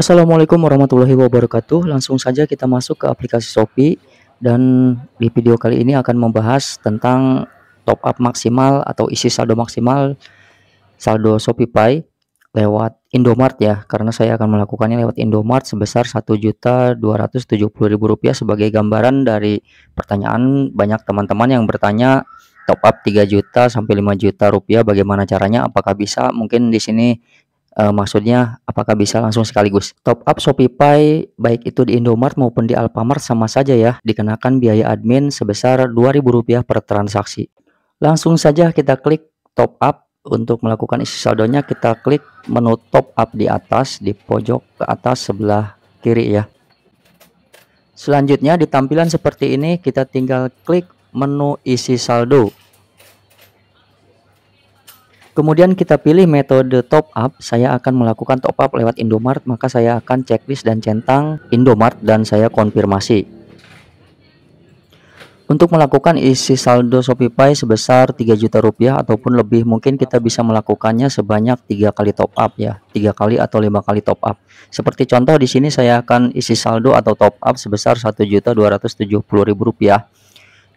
Assalamualaikum warahmatullahi wabarakatuh. Langsung saja kita masuk ke aplikasi Shopee dan di video kali ini akan membahas tentang top up maksimal atau isi saldo maksimal saldo Shopee Pay lewat Indomart ya karena saya akan melakukannya lewat Indomart sebesar Rp1.270.000 sebagai gambaran dari pertanyaan banyak teman-teman yang bertanya top up 3 juta sampai 5 juta rupiah bagaimana caranya apakah bisa mungkin di sini Uh, maksudnya apakah bisa langsung sekaligus top up Shopeepay baik itu di Indomart maupun di Alfamart sama saja ya dikenakan biaya admin sebesar Rp2.000 per transaksi langsung saja kita klik top up untuk melakukan isi saldonya kita klik menu top up di atas di pojok ke atas sebelah kiri ya selanjutnya di tampilan seperti ini kita tinggal klik menu isi saldo Kemudian kita pilih metode top up. Saya akan melakukan top up lewat Indomart, maka saya akan checklist dan centang Indomart dan saya konfirmasi. Untuk melakukan isi saldo ShopeePay sebesar 3 juta rupiah ataupun lebih, mungkin kita bisa melakukannya sebanyak tiga kali top up ya, tiga kali atau lima kali top up. Seperti contoh di sini saya akan isi saldo atau top up sebesar 1270000 rupiah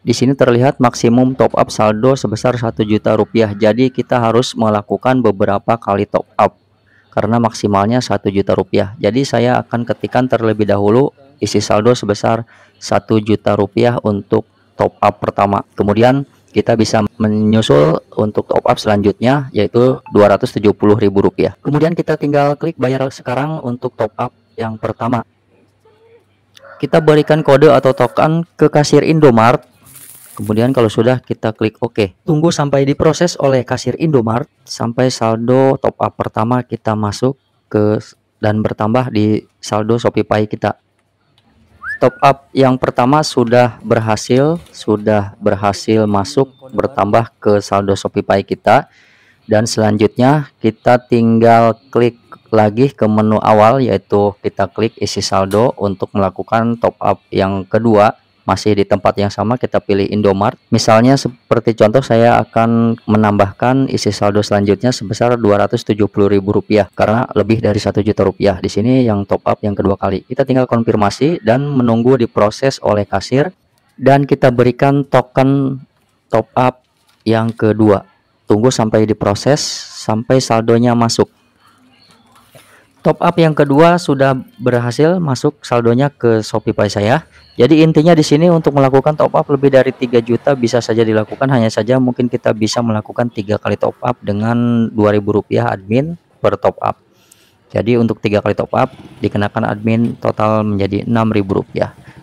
di sini terlihat maksimum top up saldo sebesar 1 juta rupiah. Jadi kita harus melakukan beberapa kali top up karena maksimalnya 1 juta rupiah. Jadi saya akan ketikan terlebih dahulu isi saldo sebesar 1 juta rupiah untuk top up pertama. Kemudian kita bisa menyusul untuk top up selanjutnya yaitu Rp270.000. Kemudian kita tinggal klik bayar sekarang untuk top up yang pertama. Kita berikan kode atau token ke kasir Indomart Kemudian kalau sudah kita klik OK. Tunggu sampai diproses oleh kasir Indomart sampai saldo top up pertama kita masuk ke dan bertambah di saldo ShopeePay kita. Top up yang pertama sudah berhasil, sudah berhasil masuk bertambah ke saldo ShopeePay kita. Dan selanjutnya kita tinggal klik lagi ke menu awal yaitu kita klik isi saldo untuk melakukan top up yang kedua masih di tempat yang sama kita pilih Indomart misalnya seperti contoh saya akan menambahkan isi saldo selanjutnya sebesar Rp270.000 karena lebih dari satu juta rupiah di sini yang top up yang kedua kali kita tinggal konfirmasi dan menunggu diproses oleh kasir dan kita berikan token top up yang kedua tunggu sampai diproses sampai saldonya masuk Top up yang kedua sudah berhasil masuk saldonya ke ShopeePay saya. Jadi intinya di sini untuk melakukan top up lebih dari 3 juta bisa saja dilakukan hanya saja mungkin kita bisa melakukan tiga kali top up dengan Rp2.000 admin per top up. Jadi untuk tiga kali top up dikenakan admin total menjadi Rp6.000.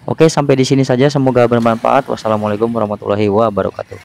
Oke, sampai di sini saja semoga bermanfaat. Wassalamualaikum warahmatullahi wabarakatuh.